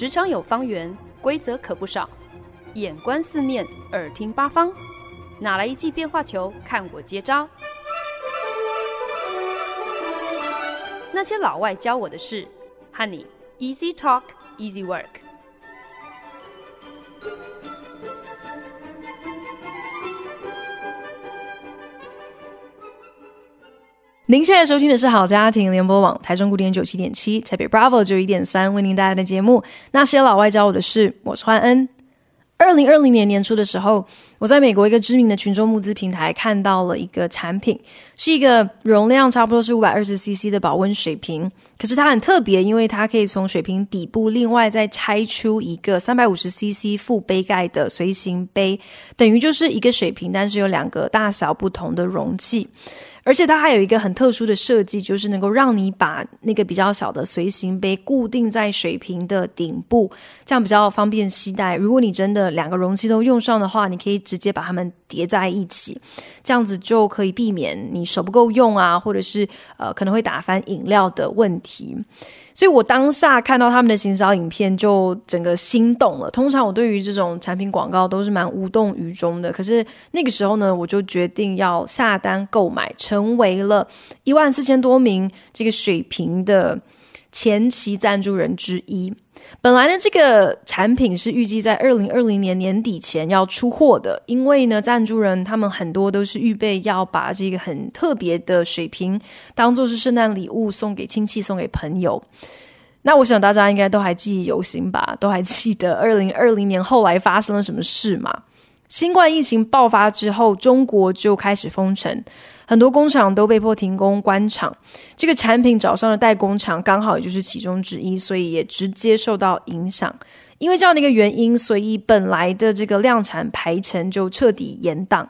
职场有方圆，规则可不少。眼观四面，耳听八方，哪来一记变化球？看我接招。那些老外教我的是，Honey，Easy Talk，Easy Work。您现在收听的是好家庭联播网台中古典九七点七台北 Bravo 九一点三为您带来的节目。那些老外教我的事，我是欢恩。二零二零年年初的时候，我在美国一个知名的群众募资平台看到了一个产品，是一个容量差不多是五百二十 CC 的保温水瓶。可是它很特别，因为它可以从水瓶底部另外再拆出一个三百五十 CC 副杯盖的随行杯，等于就是一个水瓶，但是有两个大小不同的容器。而且它还有一个很特殊的设计，就是能够让你把那个比较小的随行杯固定在水瓶的顶部，这样比较方便携带。如果你真的两个容器都用上的话，你可以直接把它们叠在一起，这样子就可以避免你手不够用啊，或者是呃可能会打翻饮料的问题。所以我当下看到他们的行销影片，就整个心动了。通常我对于这种产品广告都是蛮无动于衷的，可是那个时候呢，我就决定要下单购买，成为了一万四千多名这个水平的。前期赞助人之一，本来呢，这个产品是预计在二零二零年年底前要出货的。因为呢，赞助人他们很多都是预备要把这个很特别的水瓶当做是圣诞礼物送给亲戚、送给朋友。那我想大家应该都还记忆犹新吧，都还记得二零二零年后来发生了什么事吗？新冠疫情爆发之后，中国就开始封城。很多工厂都被迫停工，关厂这个产品找上了代工厂，刚好也就是其中之一，所以也直接受到影响。因为这样的一个原因，所以本来的这个量产排程就彻底延档。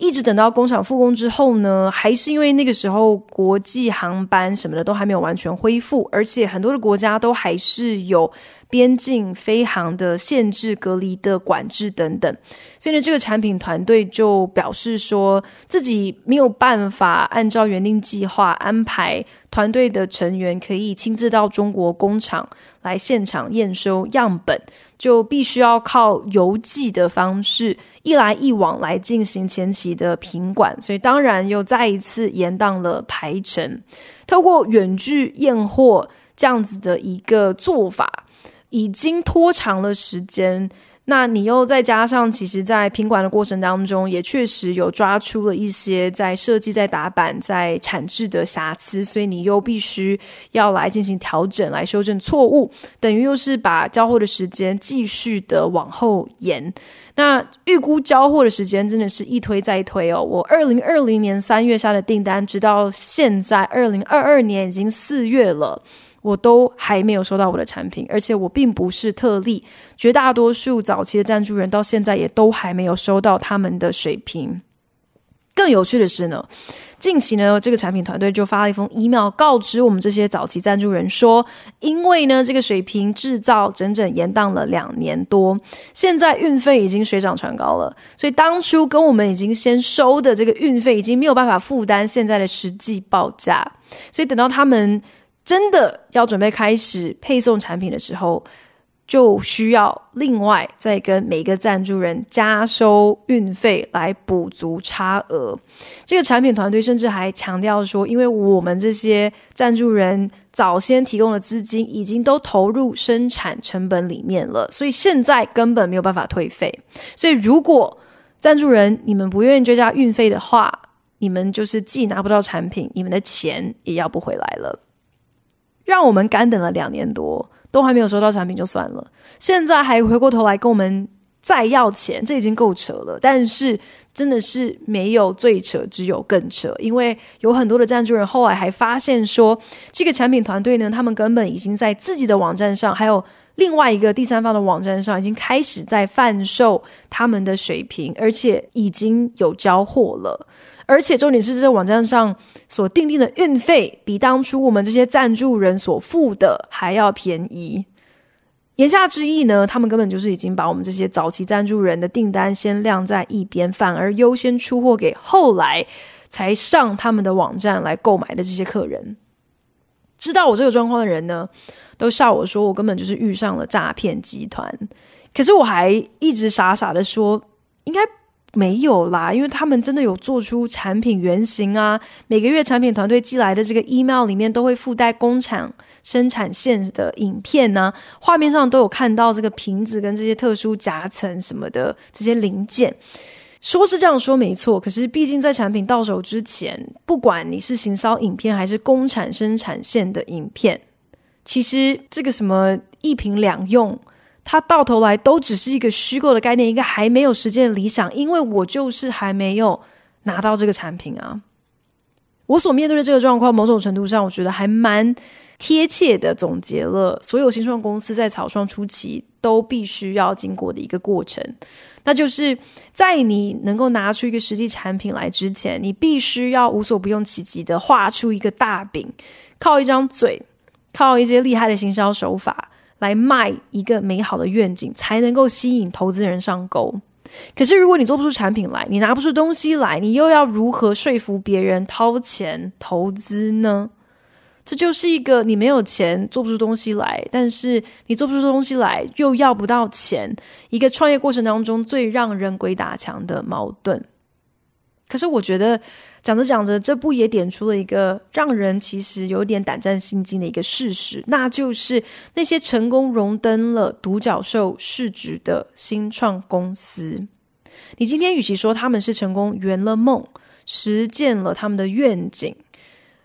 一直等到工厂复工之后呢，还是因为那个时候国际航班什么的都还没有完全恢复，而且很多的国家都还是有边境飞航的限制、隔离的管制等等，所以呢，这个产品团队就表示说自己没有办法按照原定计划安排。团队的成员可以亲自到中国工厂来现场验收样本，就必须要靠邮寄的方式一来一往来进行前期的品管，所以当然又再一次延宕了排程。透过远距验货这样子的一个做法，已经拖长了时间。那你又再加上，其实，在品管的过程当中，也确实有抓出了一些在设计、在打板、在产制的瑕疵，所以你又必须要来进行调整、来修正错误，等于又是把交货的时间继续的往后延。那预估交货的时间，真的是一推再推哦。我二零二零年三月下的订单，直到现在二零二二年已经四月了。我都还没有收到我的产品，而且我并不是特例，绝大多数早期的赞助人到现在也都还没有收到他们的水平。更有趣的是呢，近期呢，这个产品团队就发了一封 email 告知我们这些早期赞助人说，因为呢这个水瓶制造整整延宕了两年多，现在运费已经水涨船高了，所以当初跟我们已经先收的这个运费已经没有办法负担现在的实际报价，所以等到他们。真的要准备开始配送产品的时候，就需要另外再跟每个赞助人加收运费来补足差额。这个产品团队甚至还强调说，因为我们这些赞助人早先提供的资金已经都投入生产成本里面了，所以现在根本没有办法退费。所以，如果赞助人你们不愿意追加运费的话，你们就是既拿不到产品，你们的钱也要不回来了。让我们干等了两年多，都还没有收到产品就算了，现在还回过头来跟我们再要钱，这已经够扯了。但是真的是没有最扯，只有更扯。因为有很多的赞助人后来还发现说，这个产品团队呢，他们根本已经在自己的网站上，还有另外一个第三方的网站上，已经开始在贩售他们的水瓶，而且已经有交货了。而且重点是，这网站上所定定的运费比当初我们这些赞助人所付的还要便宜，言下之意呢，他们根本就是已经把我们这些早期赞助人的订单先晾在一边，反而优先出货给后来才上他们的网站来购买的这些客人。知道我这个状况的人呢，都笑我说我根本就是遇上了诈骗集团，可是我还一直傻傻的说应该。没有啦，因为他们真的有做出产品原型啊。每个月产品团队寄来的这个 email 里面都会附带工厂生产线的影片呢，画面上都有看到这个瓶子跟这些特殊夹层什么的这些零件。说是这样说没错，可是毕竟在产品到手之前，不管你是行销影片还是工厂生产线的影片，其实这个什么一瓶两用。它到头来都只是一个虚构的概念，一个还没有实现的理想。因为我就是还没有拿到这个产品啊！我所面对的这个状况，某种程度上，我觉得还蛮贴切的总结了所有新创公司在草创初期都必须要经过的一个过程，那就是在你能够拿出一个实际产品来之前，你必须要无所不用其极的画出一个大饼，靠一张嘴，靠一些厉害的行销手法。来卖一个美好的愿景，才能够吸引投资人上钩。可是，如果你做不出产品来，你拿不出东西来，你又要如何说服别人掏钱投资呢？这就是一个你没有钱做不出东西来，但是你做不出东西来又要不到钱，一个创业过程当中最让人鬼打墙的矛盾。可是我觉得，讲着讲着，这不也点出了一个让人其实有点胆战心惊的一个事实，那就是那些成功荣登了独角兽市值的新创公司，你今天与其说他们是成功圆了梦，实践了他们的愿景，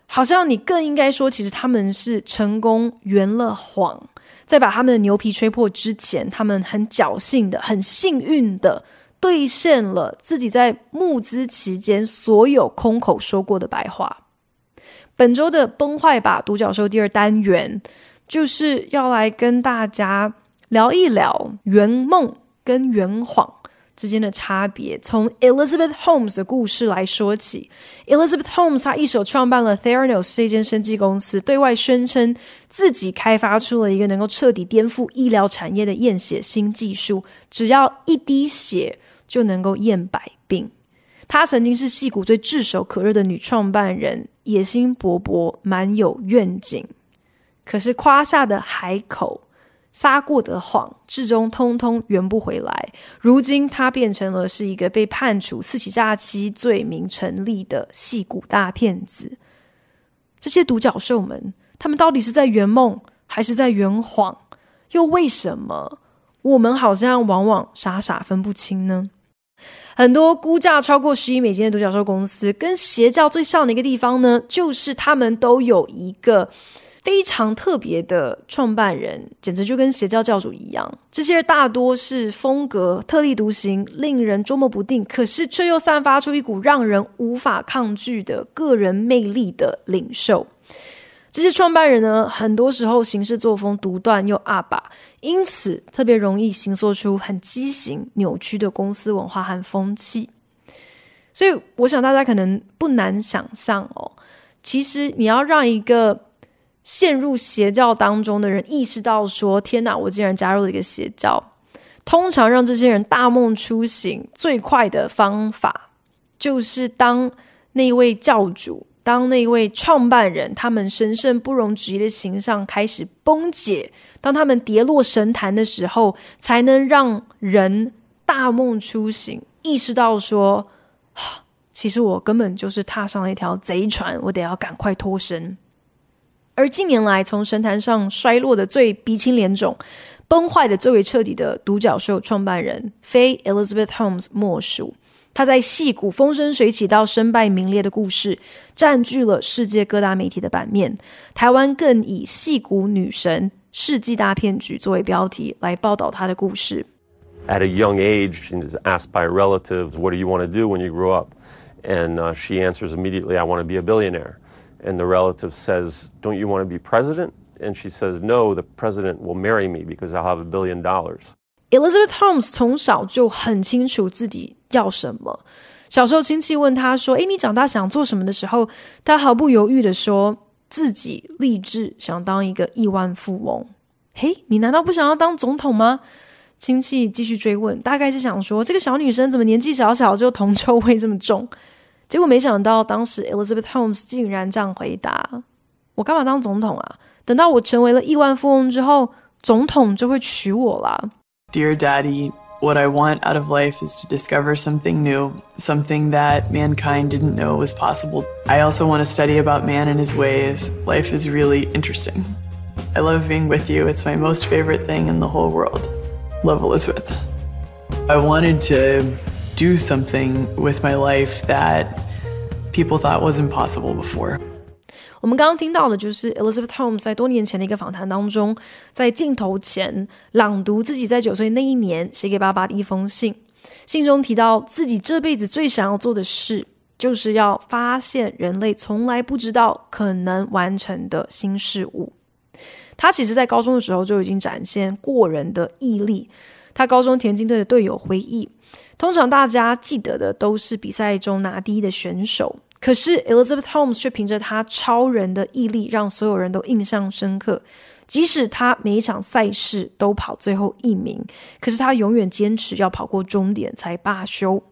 好像你更应该说，其实他们是成功圆了谎，在把他们的牛皮吹破之前，他们很侥幸的，很幸运的。兑现了自己在募资期间所有空口说过的白话。本周的崩坏吧独角兽第二单元，就是要来跟大家聊一聊圆梦跟圆谎之间的差别。从 Elizabeth Holmes 的故事来说起，Elizabeth Holmes 她一手创办了 Theranos 这间生技公司，对外宣称自己开发出了一个能够彻底颠覆医疗产业的验血新技术，只要一滴血。就能够验百病。她曾经是戏骨最炙手可热的女创办人，野心勃勃，满有愿景。可是夸下的海口、撒过的谎，至终通通圆不回来。如今她变成了是一个被判处四起诈欺罪名成立的戏骨大骗子。这些独角兽们，他们到底是在圆梦，还是在圆谎？又为什么？我们好像往往傻傻分不清呢。很多估价超过十亿美金的独角兽公司，跟邪教最像的一个地方呢，就是他们都有一个非常特别的创办人，简直就跟邪教教主一样。这些大多是风格特立独行、令人捉摸不定，可是却又散发出一股让人无法抗拒的个人魅力的领袖。这些创办人呢，很多时候行事作风独断又阿爸，因此特别容易形塑出很畸形、扭曲的公司文化和风气。所以，我想大家可能不难想象哦，其实你要让一个陷入邪教当中的人意识到说：“天哪，我竟然加入了一个邪教！”通常让这些人大梦初醒最快的方法，就是当那位教主。当那位创办人他们神圣不容置疑的形象开始崩解，当他们跌落神坛的时候，才能让人大梦初醒，意识到说，其实我根本就是踏上了一条贼船，我得要赶快脱身。而近年来从神坛上衰落的最鼻青脸肿、崩坏的最为彻底的独角兽创办人非 Elizabeth Holmes，莫属。他在戏骨风生水起到身败名裂的故事，占据了世界各大媒体的版面。台湾更以“戏骨女神”世纪大骗局作为标题来报道她的故事。At a young age, she is asked by relatives, "What do you want to do when you grow up?" And uh, she answers immediately, "I want to be a billionaire." And the relative says, "Don't you want to be president?" And she says, "No, the president will marry me because I'll have a billion dollars." Elizabeth Holmes 从小就很清楚自己要什么。小时候亲戚问她说：“诶，你长大想做什么？”的时候，她毫不犹豫的说自己立志想当一个亿万富翁。嘿，你难道不想要当总统吗？亲戚继续追问，大概是想说这个小女生怎么年纪小小就铜臭味这么重。结果没想到，当时 Elizabeth Holmes 竟然这样回答：“我干嘛当总统啊？等到我成为了亿万富翁之后，总统就会娶我啦。” Dear Daddy, what I want out of life is to discover something new, something that mankind didn't know was possible. I also want to study about man and his ways. Life is really interesting. I love being with you. It's my most favorite thing in the whole world. Love Elizabeth. I wanted to do something with my life that people thought was impossible before. 我们刚刚听到的就是 Elizabeth Holmes 在多年前的一个访谈当中，在镜头前朗读自己在九岁那一年写给爸爸的一封信。信中提到，自己这辈子最想要做的事，就是要发现人类从来不知道、可能完成的新事物。他其实，在高中的时候就已经展现过人的毅力。他高中田径队的队友回忆，通常大家记得的都是比赛中拿第一的选手。可是 Elizabeth Holmes 却凭着她超人的毅力，让所有人都印象深刻。即使她每一场赛事都跑最后一名，可是她永远坚持要跑过终点才罢休。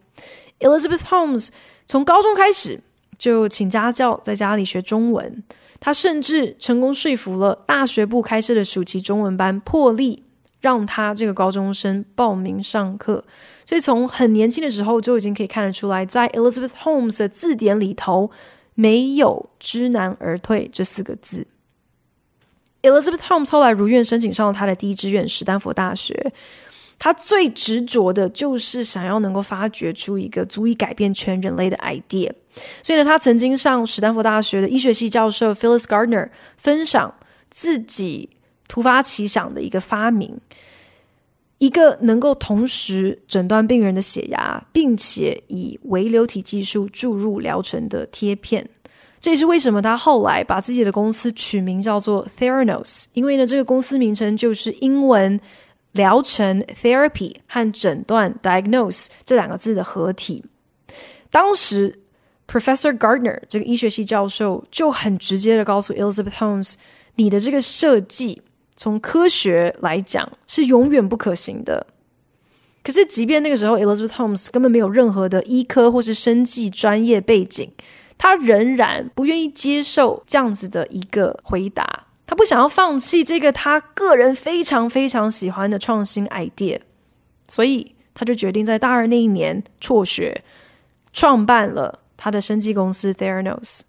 Elizabeth Holmes 从高中开始就请家教在家里学中文，她甚至成功说服了大学部开设的暑期中文班破例。让他这个高中生报名上课，所以从很年轻的时候就已经可以看得出来，在 Elizabeth Holmes 的字典里头没有“知难而退”这四个字。Elizabeth Holmes 后来如愿申请上了他的第一志愿史丹佛大学，她最执着的就是想要能够发掘出一个足以改变全人类的 idea。所以呢，她曾经向史丹佛大学的医学系教授 Phyllis Gardner 分享自己。突发奇想的一个发明，一个能够同时诊断病人的血压，并且以微流体技术注入疗程的贴片。这也是为什么他后来把自己的公司取名叫做 Theranos，因为呢，这个公司名称就是英文“疗程 （therapy）” 和“诊断 （diagnose）” 这两个字的合体。当时 Professor Gardner 这个医学系教授就很直接的告诉 Elizabeth Holmes：“ 你的这个设计。”从科学来讲是永远不可行的。可是，即便那个时候 Elizabeth Holmes 根本没有任何的医科或是生技专业背景，她仍然不愿意接受这样子的一个回答。她不想要放弃这个她个人非常非常喜欢的创新 idea，所以她就决定在大二那一年辍学，创办了他的生计公司 Theranos。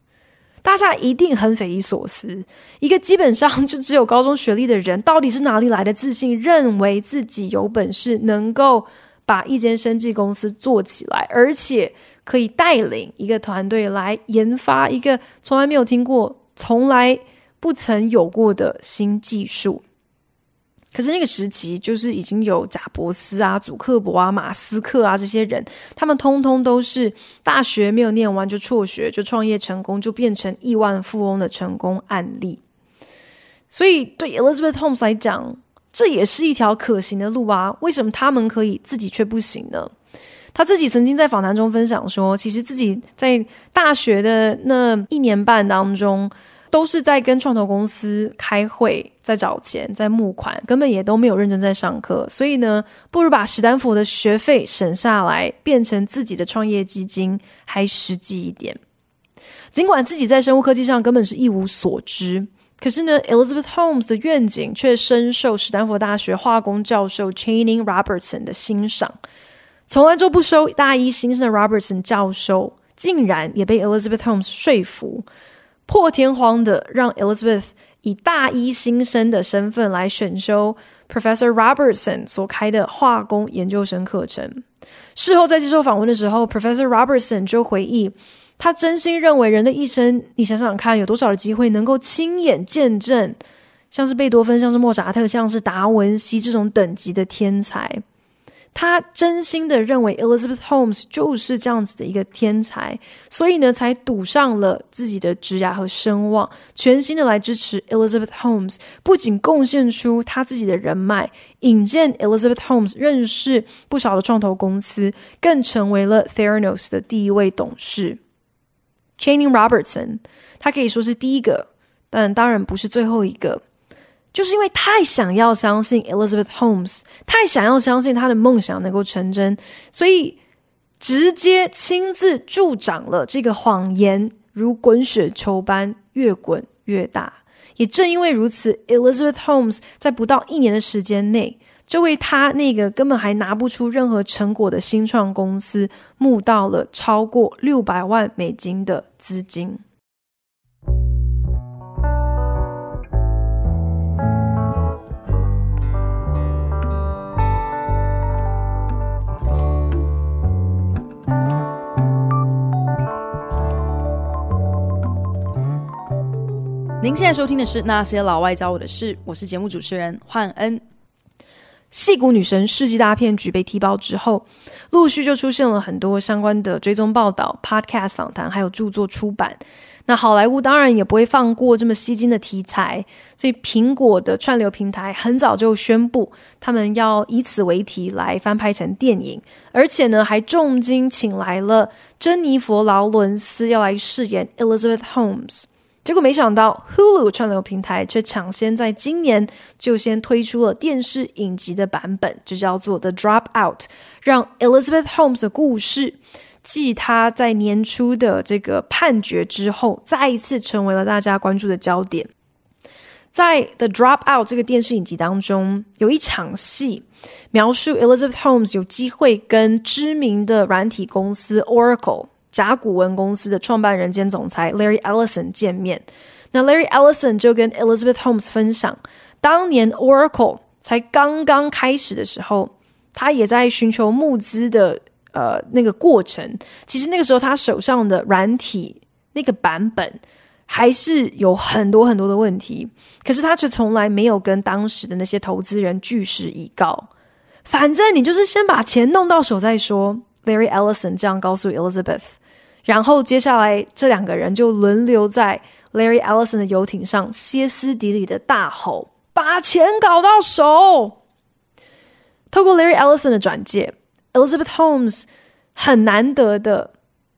大家一定很匪夷所思，一个基本上就只有高中学历的人，到底是哪里来的自信，认为自己有本事能够把一间生技公司做起来，而且可以带领一个团队来研发一个从来没有听过、从来不曾有过的新技术。可是那个时期，就是已经有贾伯斯啊、祖克伯啊、马斯克啊这些人，他们通通都是大学没有念完就辍学，就创业成功，就变成亿万富翁的成功案例。所以对 Elizabeth Holmes 来讲，这也是一条可行的路啊。为什么他们可以，自己却不行呢？他自己曾经在访谈中分享说，其实自己在大学的那一年半当中。都是在跟创投公司开会，在找钱，在募款，根本也都没有认真在上课。所以呢，不如把史丹佛的学费省下来，变成自己的创业基金，还实际一点。尽管自己在生物科技上根本是一无所知，可是呢，Elizabeth Holmes 的愿景却深受史丹佛大学化工教授 Channing Robertson 的欣赏。从来就不收大一新生的 Robertson 教授，竟然也被 Elizabeth Holmes 说服。破天荒的让 Elizabeth 以大一新生的身份来选修 Professor Robertson 所开的化工研究生课程。事后在接受访问的时候，Professor Robertson 就回忆，他真心认为人的一生，你想想看，有多少的机会能够亲眼见证，像是贝多芬、像是莫扎特、像是达文西这种等级的天才。他真心的认为 Elizabeth Holmes 就是这样子的一个天才，所以呢，才赌上了自己的职涯和声望，全心的来支持 Elizabeth Holmes。不仅贡献出他自己的人脉，引荐 Elizabeth Holmes 认识不少的创投公司，更成为了 Theranos 的第一位董事 Channing Robertson。他可以说是第一个，但当然不是最后一个。就是因为太想要相信 Elizabeth Holmes，太想要相信他的梦想能够成真，所以直接亲自助长了这个谎言如滚雪球般越滚越大。也正因为如此，Elizabeth Holmes 在不到一年的时间内，就为他那个根本还拿不出任何成果的新创公司募到了超过六百万美金的资金。您现在收听的是《那些老外教我的事》，我是节目主持人焕恩。戏骨女神世纪大骗局被踢爆之后，陆续就出现了很多相关的追踪报道、podcast 访谈，还有著作出版。那好莱坞当然也不会放过这么吸睛的题材，所以苹果的串流平台很早就宣布，他们要以此为题来翻拍成电影，而且呢，还重金请来了珍妮佛·劳伦斯要来饰演 Elizabeth Holmes。结果没想到，Hulu 串流平台却抢先在今年就先推出了电视影集的版本，就叫做《The Dropout》，让 Elizabeth Holmes 的故事继她在年初的这个判决之后，再一次成为了大家关注的焦点。在《The Dropout》这个电视影集当中，有一场戏描述 Elizabeth Holmes 有机会跟知名的软体公司 Oracle。甲骨文公司的创办人兼总裁 Larry Ellison 见面，那 Larry Ellison 就跟 Elizabeth Holmes 分享，当年 Oracle 才刚刚开始的时候，他也在寻求募资的呃那个过程。其实那个时候他手上的软体那个版本还是有很多很多的问题，可是他却从来没有跟当时的那些投资人据实以告。反正你就是先把钱弄到手再说。Larry Ellison 这样告诉 Elizabeth。然后，接下来这两个人就轮流在 Larry Ellison 的游艇上歇斯底里的大吼，把钱搞到手。透过 Larry Ellison 的转介，Elizabeth Holmes 很难得的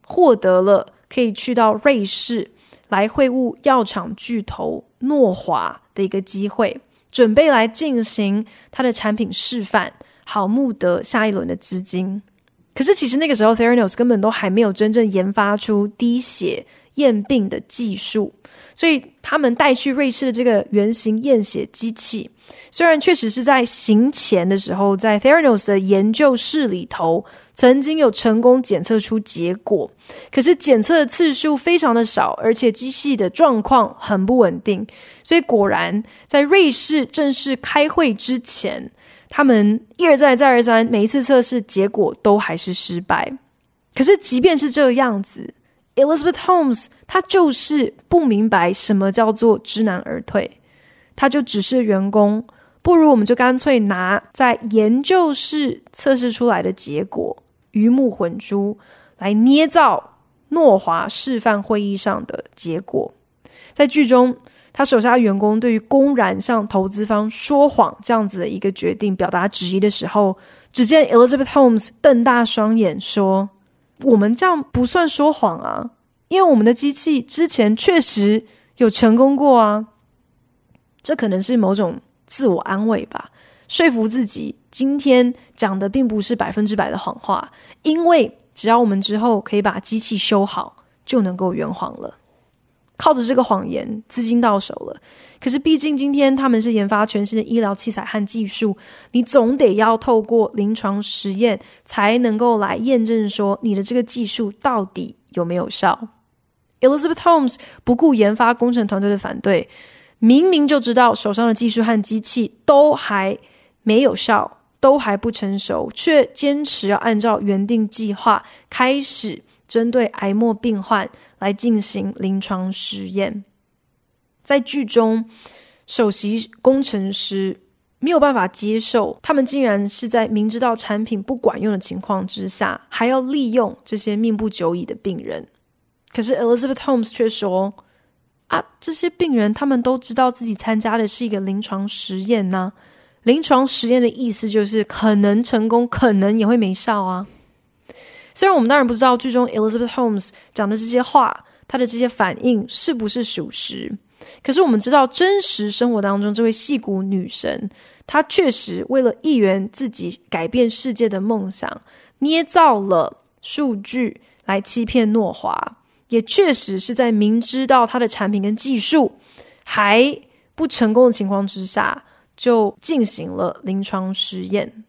获得了可以去到瑞士来会晤药厂巨头诺华的一个机会，准备来进行他的产品示范，好募得下一轮的资金。可是，其实那个时候，Theranos 根本都还没有真正研发出滴血验病的技术，所以他们带去瑞士的这个原型验血机器，虽然确实是在行前的时候，在 Theranos 的研究室里头曾经有成功检测出结果，可是检测的次数非常的少，而且机器的状况很不稳定，所以果然在瑞士正式开会之前。他们一而再、再而三，每一次测试结果都还是失败。可是，即便是这样子，Elizabeth Holmes，她就是不明白什么叫做知难而退。她就只是员工，不如我们就干脆拿在研究室测试出来的结果，鱼目混珠，来捏造诺华示范会议上的结果。在剧中。他手下员工对于公然向投资方说谎这样子的一个决定表达质疑的时候，只见 Elizabeth Holmes 瞪大双眼说：“我们这样不算说谎啊，因为我们的机器之前确实有成功过啊。这可能是某种自我安慰吧，说服自己今天讲的并不是百分之百的谎话，因为只要我们之后可以把机器修好，就能够圆谎了。”靠着这个谎言，资金到手了。可是，毕竟今天他们是研发全新的医疗器材和技术，你总得要透过临床实验，才能够来验证说你的这个技术到底有没有效。Elizabeth Holmes 不顾研发工程团队的反对，明明就知道手上的技术和机器都还没有效，都还不成熟，却坚持要按照原定计划开始针对癌末病患。来进行临床实验，在剧中首席工程师没有办法接受，他们竟然是在明知道产品不管用的情况之下，还要利用这些命不久矣的病人。可是 Elizabeth Holmes 却说：“啊，这些病人他们都知道自己参加的是一个临床实验呐，临床实验的意思就是可能成功，可能也会没效啊。”虽然我们当然不知道剧中 Elizabeth Holmes 讲的这些话，她的这些反应是不是属实，可是我们知道真实生活当中这位戏骨女神，她确实为了议员自己改变世界的梦想，捏造了数据来欺骗诺华，也确实是在明知道她的产品跟技术还不成功的情况之下，就进行了临床实验，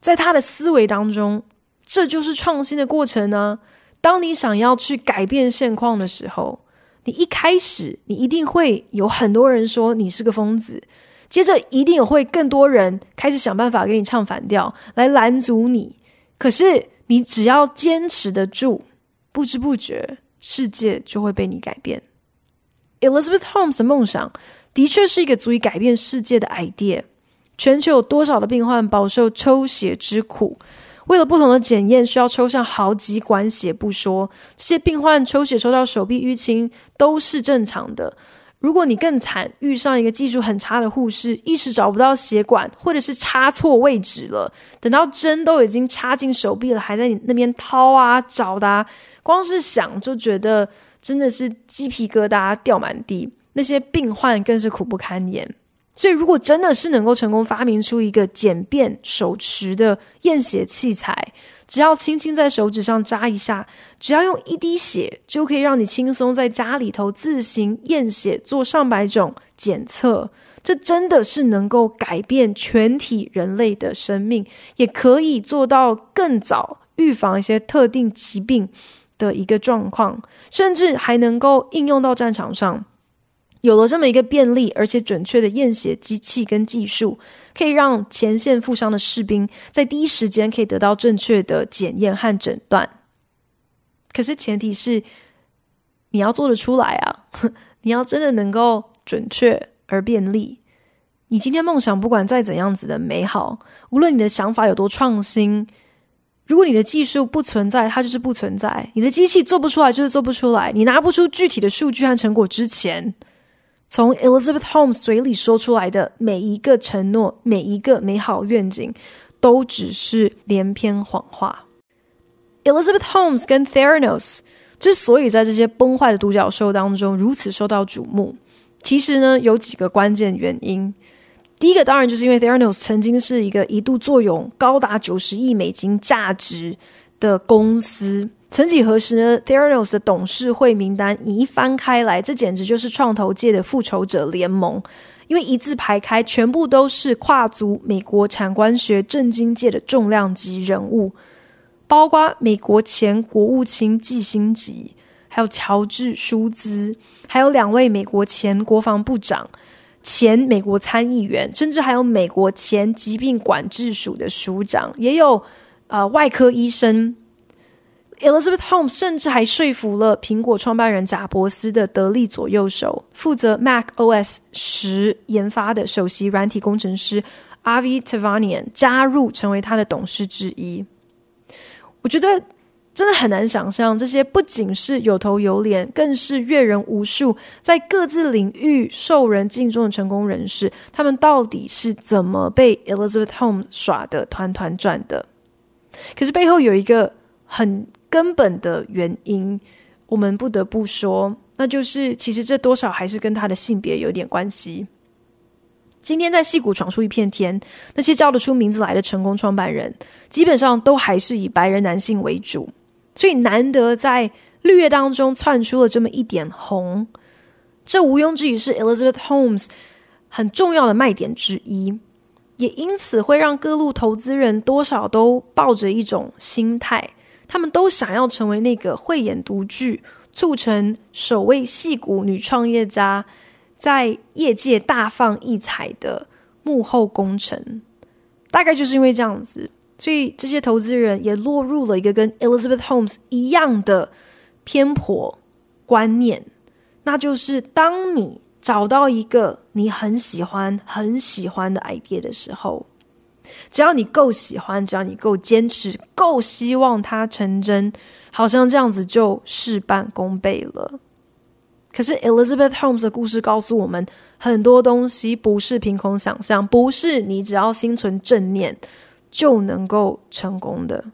在她的思维当中。这就是创新的过程呢。当你想要去改变现况的时候，你一开始你一定会有很多人说你是个疯子，接着一定会更多人开始想办法给你唱反调来拦阻你。可是你只要坚持得住，不知不觉世界就会被你改变。Elizabeth Holmes 的梦想的确是一个足以改变世界的 idea。全球有多少的病患饱受抽血之苦？为了不同的检验，需要抽上好几管血不说，这些病患抽血抽到手臂淤青都是正常的。如果你更惨，遇上一个技术很差的护士，一时找不到血管，或者是插错位置了，等到针都已经插进手臂了，还在你那边掏啊找的，光是想就觉得真的是鸡皮疙瘩掉满地。那些病患更是苦不堪言。所以，如果真的是能够成功发明出一个简便手持的验血器材，只要轻轻在手指上扎一下，只要用一滴血，就可以让你轻松在家里头自行验血，做上百种检测。这真的是能够改变全体人类的生命，也可以做到更早预防一些特定疾病的一个状况，甚至还能够应用到战场上。有了这么一个便利而且准确的验血机器跟技术，可以让前线负伤的士兵在第一时间可以得到正确的检验和诊断。可是前提是你要做得出来啊！你要真的能够准确而便利。你今天梦想不管再怎样子的美好，无论你的想法有多创新，如果你的技术不存在，它就是不存在。你的机器做不出来就是做不出来。你拿不出具体的数据和成果之前。从 Elizabeth Holmes 嘴里说出来的每一个承诺，每一个美好愿景，都只是连篇谎话。Elizabeth Holmes 跟 Theranos 之所以在这些崩坏的独角兽当中如此受到瞩目，其实呢有几个关键原因。第一个当然就是因为 Theranos 曾经是一个一度坐拥高达九十亿美金价值的公司。曾几何时呢？Theranos 的董事会名单，你一翻开来，这简直就是创投界的复仇者联盟，因为一字排开，全部都是跨足美国产官学政经界的重量级人物，包括美国前国务卿基辛格，还有乔治舒兹，还有两位美国前国防部长、前美国参议员，甚至还有美国前疾病管制署的署长，也有呃外科医生。Elizabeth Holmes 甚至还说服了苹果创办人贾伯斯的得力左右手、负责 Mac OS 十研发的首席软体工程师 Avi t a v a n i a n 加入，成为他的董事之一。我觉得真的很难想象，这些不仅是有头有脸，更是阅人无数，在各自领域受人敬重的成功人士，他们到底是怎么被 Elizabeth Holmes 耍的团团转的？可是背后有一个。很根本的原因，我们不得不说，那就是其实这多少还是跟他的性别有点关系。今天在戏谷闯出一片天，那些叫得出名字来的成功创办人，基本上都还是以白人男性为主，所以难得在绿叶当中窜出了这么一点红。这毋庸置疑是 Elizabeth Holmes 很重要的卖点之一，也因此会让各路投资人多少都抱着一种心态。他们都想要成为那个慧眼独具、促成首位戏骨女创业家在业界大放异彩的幕后功臣，大概就是因为这样子，所以这些投资人也落入了一个跟 Elizabeth Holmes 一样的偏颇观念，那就是当你找到一个你很喜欢、很喜欢的 ID e a 的时候。只要你够喜欢，只要你够坚持，够希望它成真，好像这样子就事半功倍了。可是 Elizabeth Holmes 的故事告诉我们，很多东西不是凭空想象，不是你只要心存正念就能够成功的。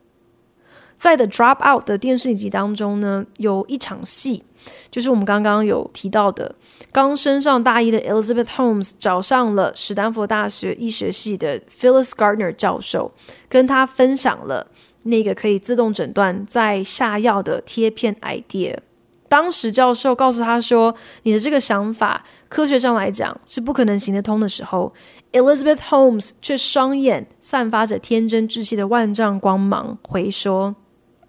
在 The Dropout 的电视剧当中呢，有一场戏。就是我们刚刚有提到的，刚升上大一的 Elizabeth Holmes 找上了史丹佛大学医学系的 Phyllis Gardner 教授，跟他分享了那个可以自动诊断在下药的贴片 idea。当时教授告诉他说：“你的这个想法，科学上来讲是不可能行得通的。”时候，Elizabeth Holmes 却双眼散发着天真稚气的万丈光芒，回说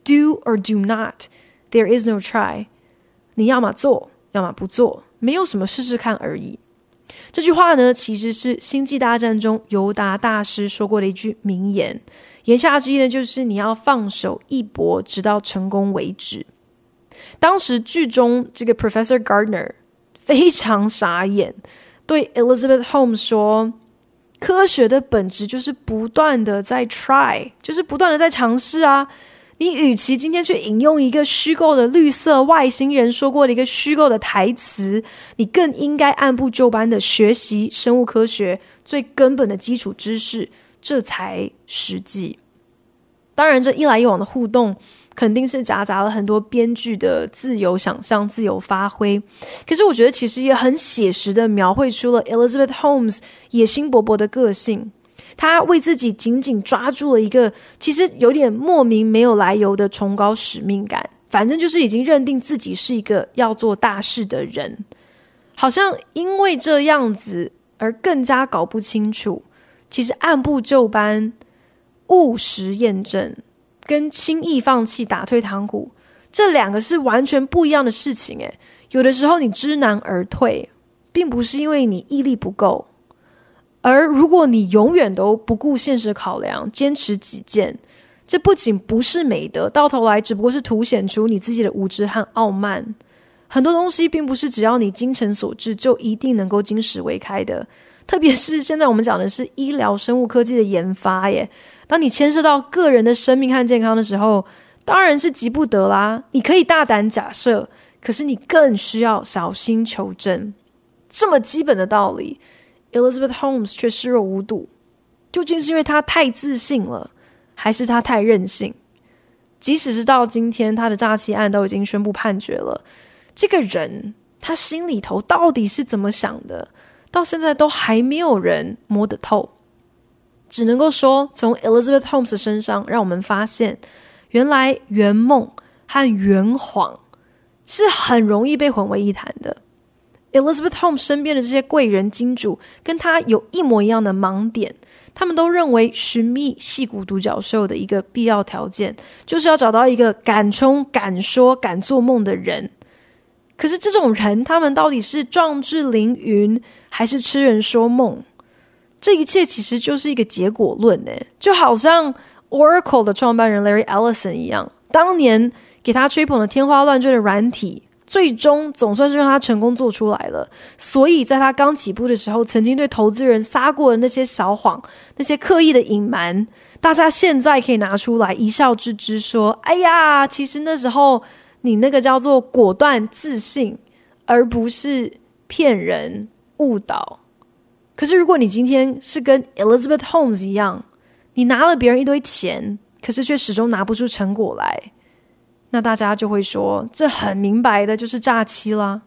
：“Do or do not, there is no try。”你要么做，要么不做，没有什么试试看而已。这句话呢，其实是《星际大战》中尤达大师说过的一句名言。言下之意呢，就是你要放手一搏，直到成功为止。当时剧中这个 Professor Gardner 非常傻眼，对 Elizabeth Home 说：“科学的本质就是不断的在 try，就是不断的在尝试啊。”你与其今天去引用一个虚构的绿色外星人说过的一个虚构的台词，你更应该按部就班的学习生物科学最根本的基础知识，这才实际。当然，这一来一往的互动肯定是夹杂了很多编剧的自由想象、自由发挥。可是，我觉得其实也很写实的描绘出了 Elizabeth Holmes 野心勃勃的个性。他为自己紧紧抓住了一个，其实有点莫名没有来由的崇高使命感。反正就是已经认定自己是一个要做大事的人，好像因为这样子而更加搞不清楚。其实按部就班、务实验证，跟轻易放弃、打退堂鼓，这两个是完全不一样的事情。诶，有的时候你知难而退，并不是因为你毅力不够。而如果你永远都不顾现实考量，坚持己见，这不仅不是美德，到头来只不过是凸显出你自己的无知和傲慢。很多东西并不是只要你精诚所至就一定能够金石为开的，特别是现在我们讲的是医疗生物科技的研发。耶，当你牵涉到个人的生命和健康的时候，当然是急不得啦。你可以大胆假设，可是你更需要小心求证。这么基本的道理。Elizabeth Holmes 却视若无睹，究竟是因为她太自信了，还是她太任性？即使是到今天，她的诈欺案都已经宣布判决了，这个人他心里头到底是怎么想的，到现在都还没有人摸得透。只能够说，从 Elizabeth Holmes 身上，让我们发现，原来圆梦和圆谎是很容易被混为一谈的。Elizabeth Home 身边的这些贵人金主，跟他有一模一样的盲点，他们都认为寻觅戏骨独角兽的一个必要条件，就是要找到一个敢冲、敢说、敢做梦的人。可是这种人，他们到底是壮志凌云，还是痴人说梦？这一切其实就是一个结果论呢，就好像 Oracle 的创办人 Larry Ellison 一样，当年给他吹捧的天花乱坠的软体。最终总算是让他成功做出来了，所以在他刚起步的时候，曾经对投资人撒过的那些小谎，那些刻意的隐瞒，大家现在可以拿出来一笑置之，说：“哎呀，其实那时候你那个叫做果断自信，而不是骗人误导。”可是如果你今天是跟 Elizabeth Holmes 一样，你拿了别人一堆钱，可是却始终拿不出成果来。那大家就会说，这很明白的就是诈欺啦。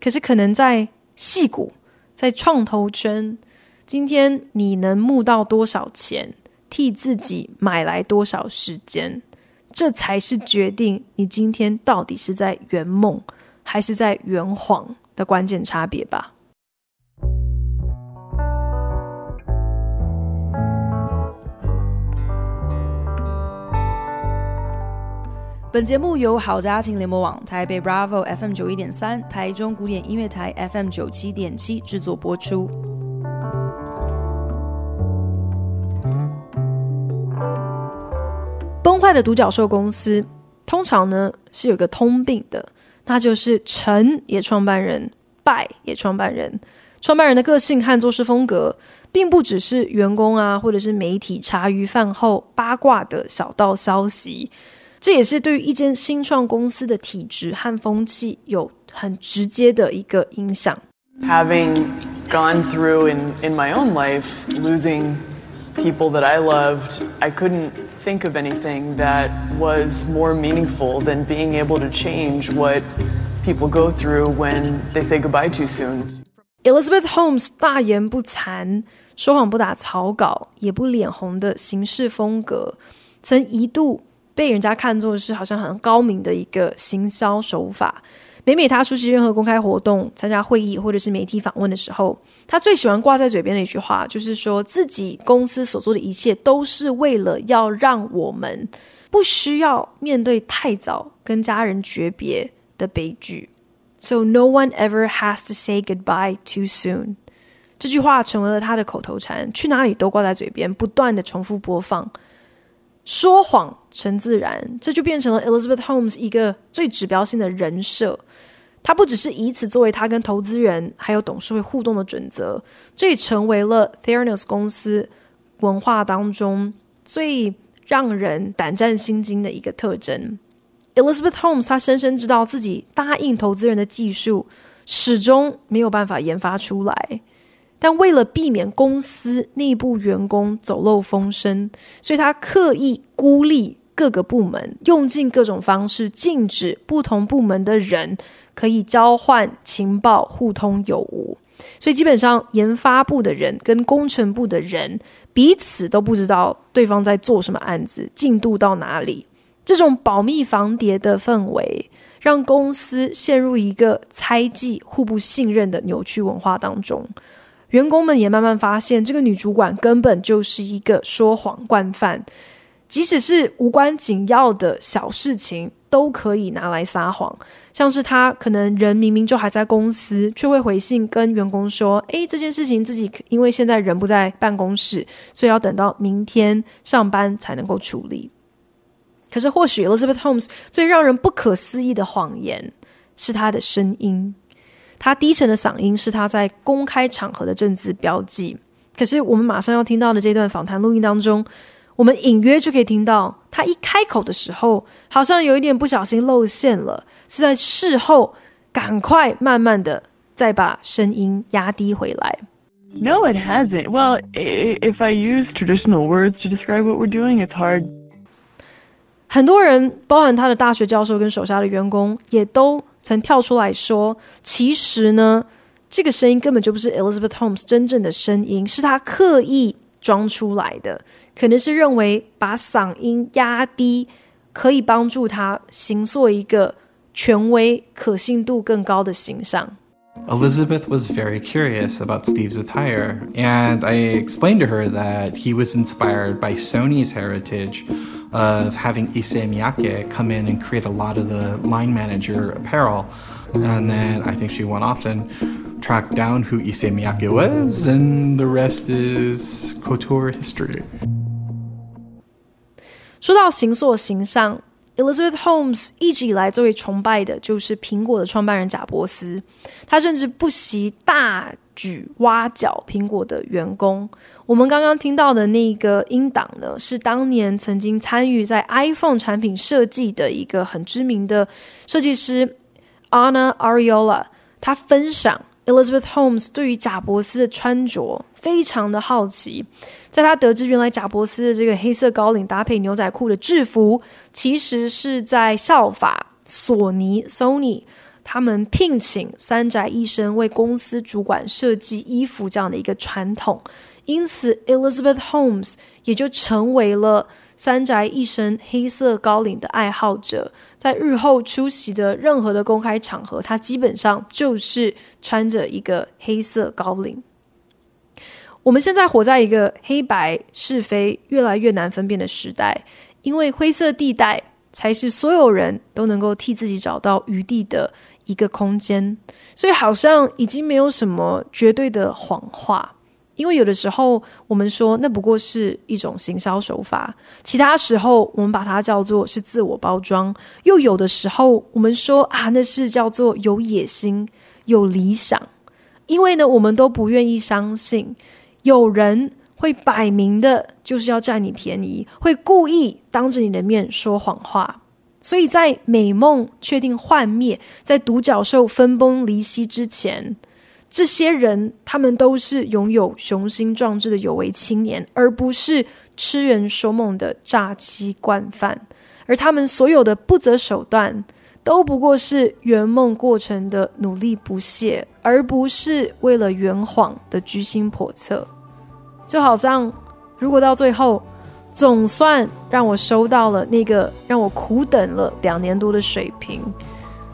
可是，可能在戏骨，在创投圈，今天你能募到多少钱，替自己买来多少时间，这才是决定你今天到底是在圆梦还是在圆谎的关键差别吧。本节目由好家庭联盟网、台北 Bravo FM 九一点三、台中古典音乐台 FM 九七点七制作播出。崩坏的独角兽公司，通常呢是有个通病的，那就是成也创办人，败也创办人。创办人的个性和做事风格，并不只是员工啊，或者是媒体茶余饭后八卦的小道消息。这也是对于一间新创公司的体质和风气有很直接的一个影响。Having gone through in in my own life losing people that I loved, I couldn't think of anything that was more meaningful than being able to change what people go through when they say goodbye too soon. Elizabeth Holmes 大言不惭、说谎不打草稿、也不脸红的行事风格，曾一度。被人家看作是好像很高明的一个行销手法。每每他出席任何公开活动、参加会议或者是媒体访问的时候，他最喜欢挂在嘴边的一句话，就是说自己公司所做的一切都是为了要让我们不需要面对太早跟家人诀别的悲剧。So no one ever has to say goodbye too soon。这句话成为了他的口头禅，去哪里都挂在嘴边，不断的重复播放。说谎成自然，这就变成了 Elizabeth Holmes 一个最指标性的人设。他不只是以此作为他跟投资人还有董事会互动的准则，这也成为了 Theranos 公司文化当中最让人胆战心惊的一个特征。Elizabeth Holmes 她深深知道自己答应投资人的技术始终没有办法研发出来。但为了避免公司内部员工走漏风声，所以他刻意孤立各个部门，用尽各种方式禁止不同部门的人可以交换情报、互通有无。所以基本上，研发部的人跟工程部的人彼此都不知道对方在做什么案子、进度到哪里。这种保密防谍的氛围，让公司陷入一个猜忌、互不信任的扭曲文化当中。员工们也慢慢发现，这个女主管根本就是一个说谎惯犯，即使是无关紧要的小事情都可以拿来撒谎，像是她可能人明明就还在公司，却会回信跟员工说：“哎，这件事情自己因为现在人不在办公室，所以要等到明天上班才能够处理。”可是，或许 Elizabeth Holmes 最让人不可思议的谎言是她的声音。他低沉的嗓音是他在公开场合的政治标记。可是，我们马上要听到的这段访谈录音当中，我们隐约就可以听到，他一开口的时候，好像有一点不小心露馅了。是在事后，赶快慢慢的再把声音压低回来。No, it hasn't. Well, if I use traditional words to describe what we're doing, it's hard. 很多人，包含他的大学教授跟手下的员工，也都。曾跳出来说：“其实呢，这个声音根本就不是 Elizabeth Holmes 真正的声音，是她刻意装出来的。可能是认为把嗓音压低可以帮助她行做一个权威、可信度更高的形象。” Elizabeth was very curious about Steve's attire, and I explained to her that he was inspired by Sony's heritage. of having Issey Miyake come in and create a lot of the line manager apparel. And then I think she went off and tracked down who Issey Miyake was, and the rest is couture history. 说到行塑形象，Elizabeth Holmes 一直以来最为崇拜的就是苹果的创办人贾伯斯，他甚至不惜大举挖角苹果的员工，我们刚刚听到的那个英党呢，是当年曾经参与在 iPhone 产品设计的一个很知名的设计师 Anna Ariola。他分享 Elizabeth Holmes 对于贾伯斯的穿着非常的好奇，在他得知原来贾伯斯的这个黑色高领搭配牛仔裤的制服，其实是在效法索尼 Sony。他们聘请三宅一生为公司主管设计衣服这样的一个传统，因此 Elizabeth Holmes 也就成为了三宅一生黑色高领的爱好者。在日后出席的任何的公开场合，她基本上就是穿着一个黑色高领。我们现在活在一个黑白是非越来越难分辨的时代，因为灰色地带才是所有人都能够替自己找到余地的。一个空间，所以好像已经没有什么绝对的谎话，因为有的时候我们说那不过是一种行销手法，其他时候我们把它叫做是自我包装，又有的时候我们说啊那是叫做有野心、有理想，因为呢我们都不愿意相信有人会摆明的就是要占你便宜，会故意当着你的面说谎话。所以在美梦确定幻灭，在独角兽分崩离析之前，这些人他们都是拥有雄心壮志的有为青年，而不是痴人说梦的诈欺惯犯。而他们所有的不择手段，都不过是圆梦过程的努力不懈，而不是为了圆谎的居心叵测。就好像，如果到最后。总算让我收到了那个让我苦等了两年多的水平。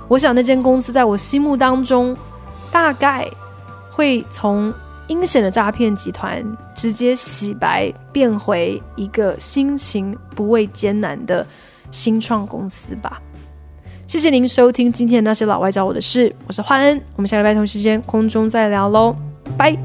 我想那间公司在我心目当中，大概会从阴险的诈骗集团直接洗白变回一个心情不畏艰难的新创公司吧。谢谢您收听今天的那些老外教我的事，我是焕恩，我们下礼拜同时间空中再聊喽，拜。